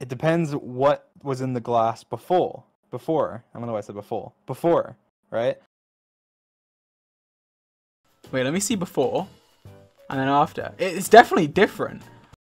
It depends what was in the glass before. Before. I don't know why I said before. Before, right? Wait, let me see before and then after. It's definitely different.